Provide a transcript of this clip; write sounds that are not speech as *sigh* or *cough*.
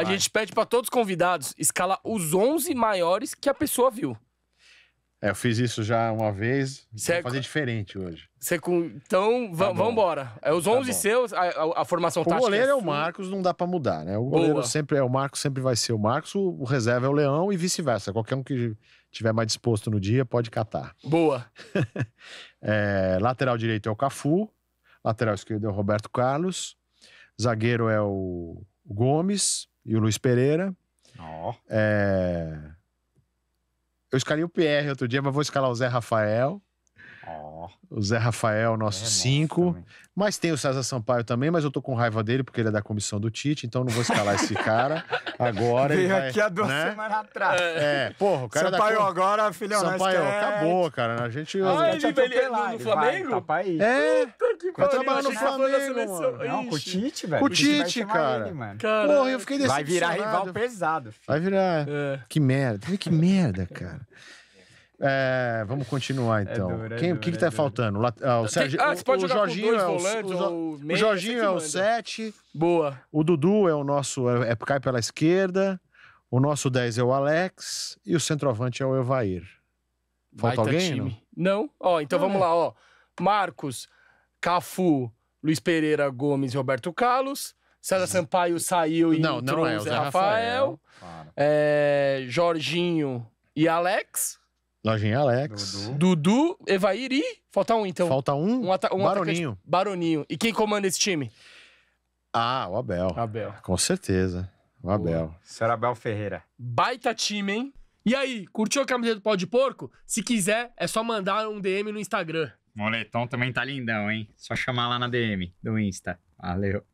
A Vai. gente pede para todos os convidados escalar os 11 maiores que a pessoa viu. É, eu fiz isso já uma vez. Cê vou é fazer diferente hoje. Cê é Então, tá vamos embora. É os 11 tá seus, a, a, a formação o tática. O é goleiro é, o Marcos, não dá para mudar, né? O goleiro Boa. sempre é o Marcos, sempre vai ser o Marcos, o, o reserva é o Leão e vice-versa. Qualquer um que tiver mais disposto no dia pode catar. Boa. *laughs* é, lateral direito é o Cafu, lateral esquerdo é o Roberto Carlos, zagueiro é o Gomes, e o Luiz Pereira. Oh. É... Eu escalei o PR outro dia, mas vou escalar o Zé Rafael. Oh. O Zé Rafael, nosso 5. É mas tem o César Sampaio também, mas eu tô com raiva dele porque ele é da comissão do Tite, então não vou escalar esse *laughs* cara agora. Veio vai, aqui há duas né? semanas atrás. É, porra, o cara é Sampaio da... agora, filhão, Sampaio, acabou, cara. A gente... Ah, ele, ele, é ele, no, no Flamengo? Vai, tá é, que pariu. no Flamengo, mano. Não, com o Tite, velho. O Tite, cara. Ele, Porra, eu fiquei decepcionado. Vai virar rival pesado, filho. Vai virar. É. Que merda. Que merda, cara. É, vamos continuar é então. É é Quem, que, é que tá faltando? o, ah, Sérgio, ah, o, o Jorginho é o, volantes, o, o Jorginho é o 7. Boa. O Dudu é o nosso é, é cai pela esquerda. O nosso 10 é o Alex e o centroavante é o Evair. Falta alguém? Não? não? Ó, então vamos né? lá, ó. Marcos, Cafu, Luiz Pereira, Gomes e Roberto Carlos. César Sampaio saiu e não, entrou não é, o Zé Rafael. Rafael. É, Jorginho e Alex. Jorginho e Alex. Dudu. Dudu, Evair e... Falta um, então. Falta um. um, um Baroninho. Atacante. Baroninho. E quem comanda esse time? Ah, o Abel. Abel. Com certeza. O Abel. Será Abel Ferreira. Baita time, hein? E aí, curtiu a camiseta do pau de porco? Se quiser, é só mandar um DM no Instagram. Moletom também tá lindão, hein? Só chamar lá na DM do Insta. Valeu.